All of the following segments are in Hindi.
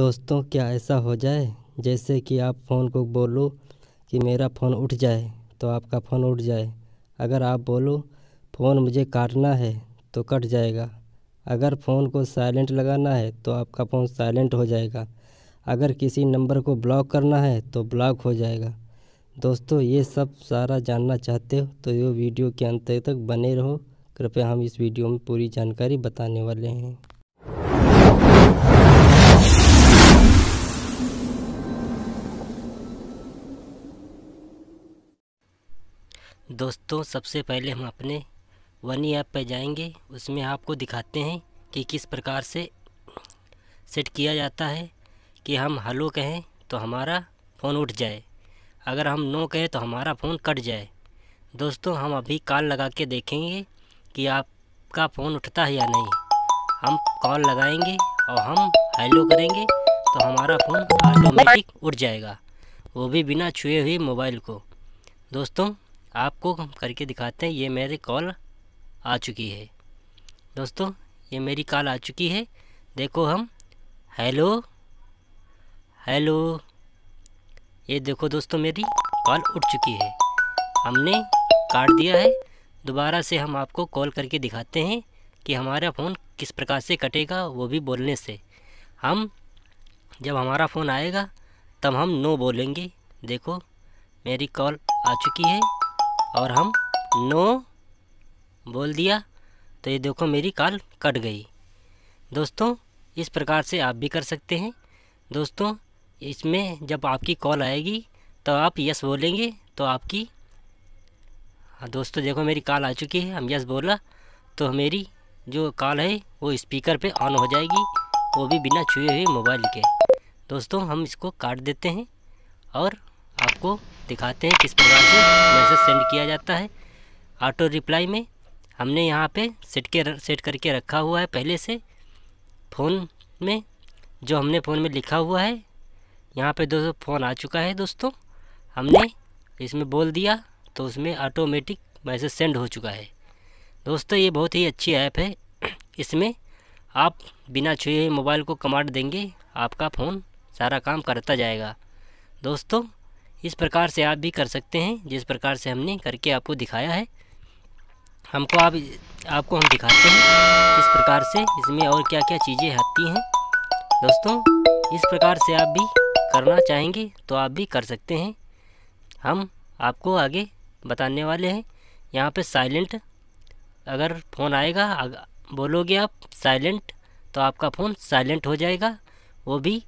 दोस्तों क्या ऐसा हो जाए जैसे कि आप फ़ोन को बोलो कि मेरा फ़ोन उठ जाए तो आपका फ़ोन उठ जाए अगर आप बोलो फ़ोन मुझे काटना है तो कट जाएगा अगर फ़ोन को साइलेंट लगाना है तो आपका फ़ोन साइलेंट हो जाएगा अगर किसी नंबर को ब्लॉक करना है तो ब्लॉक हो जाएगा दोस्तों ये सब सारा जानना चाहते हो तो ये वीडियो के अंत तक बने रहो कृपया हम इस वीडियो में पूरी जानकारी बताने वाले हैं दोस्तों सबसे पहले हम अपने वनी ऐप पर जाएंगे उसमें आपको दिखाते हैं कि किस प्रकार से सेट किया जाता है कि हम हलो कहें तो हमारा फ़ोन उठ जाए अगर हम नो कहें तो हमारा फ़ोन कट जाए दोस्तों हम अभी कॉल लगा के देखेंगे कि आपका फ़ोन उठता है या नहीं हम कॉल लगाएंगे और हम हेलो करेंगे तो हमारा फ़ोन ऑटोमेटिक उठ जाएगा वो भी बिना छुए हुए मोबाइल को दोस्तों आपको हम करके दिखाते हैं ये मेरी कॉल आ चुकी है दोस्तों ये मेरी कॉल आ चुकी है देखो हम हेलो हेलो ये देखो दोस्तों मेरी कॉल उठ चुकी है हमने काट दिया है दोबारा से हम आपको कॉल करके दिखाते हैं कि हमारा फ़ोन किस प्रकार से कटेगा वो भी बोलने से हम जब हमारा फ़ोन आएगा तब हम नो बोलेंगे देखो मेरी कॉल आ चुकी है और हम नो बोल दिया तो ये देखो मेरी कॉल कट गई दोस्तों इस प्रकार से आप भी कर सकते हैं दोस्तों इसमें जब आपकी कॉल आएगी तो आप यस बोलेंगे तो आपकी हाँ, दोस्तों देखो मेरी कॉल आ चुकी है हम यस बोला तो मेरी जो कॉल है वो स्पीकर पे ऑन हो जाएगी वो भी बिना छुए हुए मोबाइल के दोस्तों हम इसको काट देते हैं और आपको दिखाते हैं किस प्रकार से मैसेज सेंड किया जाता है ऑटो रिप्लाई में हमने यहाँ पे सेट के सेट करके रखा हुआ है पहले से फ़ोन में जो हमने फ़ोन में लिखा हुआ है यहाँ पे दोस्तों फ़ोन आ चुका है दोस्तों हमने इसमें बोल दिया तो उसमें ऑटोमेटिक मैसेज सेंड हो चुका है दोस्तों ये बहुत ही अच्छी ऐप है इसमें आप बिना छुए मोबाइल को कमांड देंगे आपका फ़ोन सारा काम करता जाएगा दोस्तों इस प्रकार से आप भी कर सकते हैं जिस प्रकार से हमने करके आपको दिखाया है हमको आप आपको हम दिखाते हैं किस प्रकार से इसमें और क्या क्या चीज़ें आती हैं दोस्तों इस प्रकार से आप भी करना चाहेंगे तो आप भी कर सकते हैं हम आपको आगे बताने वाले हैं यहाँ पे साइलेंट अगर फ़ोन आएगा अग, बोलोगे आप साइलेंट तो आपका फ़ोन साइलेंट हो जाएगा वो भी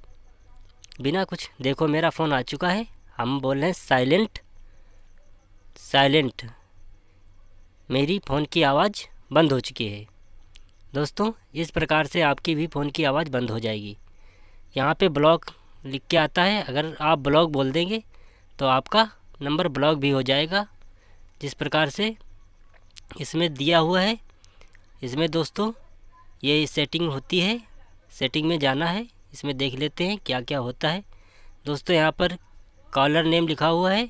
बिना कुछ देखो मेरा फ़ोन आ चुका है हम बोल रहे हैं साइलेंट साइलेंट मेरी फ़ोन की आवाज़ बंद हो चुकी है दोस्तों इस प्रकार से आपकी भी फ़ोन की आवाज़ बंद हो जाएगी यहाँ पे ब्लॉक लिख के आता है अगर आप ब्लॉक बोल देंगे तो आपका नंबर ब्लॉक भी हो जाएगा जिस प्रकार से इसमें दिया हुआ है इसमें दोस्तों ये सेटिंग होती है सेटिंग में जाना है इसमें देख लेते हैं क्या क्या होता है दोस्तों यहाँ पर कॉलर नेम लिखा हुआ है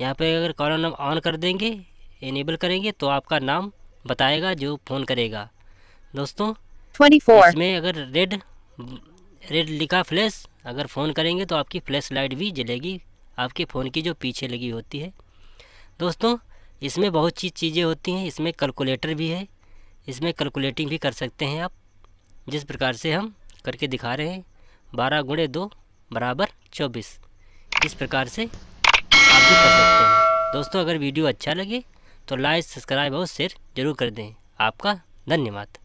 यहाँ पे अगर कॉलर नेम ऑन कर देंगे इनेबल करेंगे तो आपका नाम बताएगा जो फ़ोन करेगा दोस्तों 24. इसमें अगर रेड रेड लिखा फ्लैश अगर फ़ोन करेंगे तो आपकी फ्लैश लाइट भी जलेगी आपके फ़ोन की जो पीछे लगी होती है दोस्तों इसमें बहुत सी चीज़ें होती हैं इसमें कैलकुलेटर भी है इसमें कैलकुलेटिंग भी कर सकते हैं आप जिस प्रकार से हम करके दिखा रहे हैं बारह गुणे दो बराबर चौबीस इस प्रकार से आप भी कर सकते हैं दोस्तों अगर वीडियो अच्छा लगे तो लाइक सब्सक्राइब और शेयर ज़रूर कर दें आपका धन्यवाद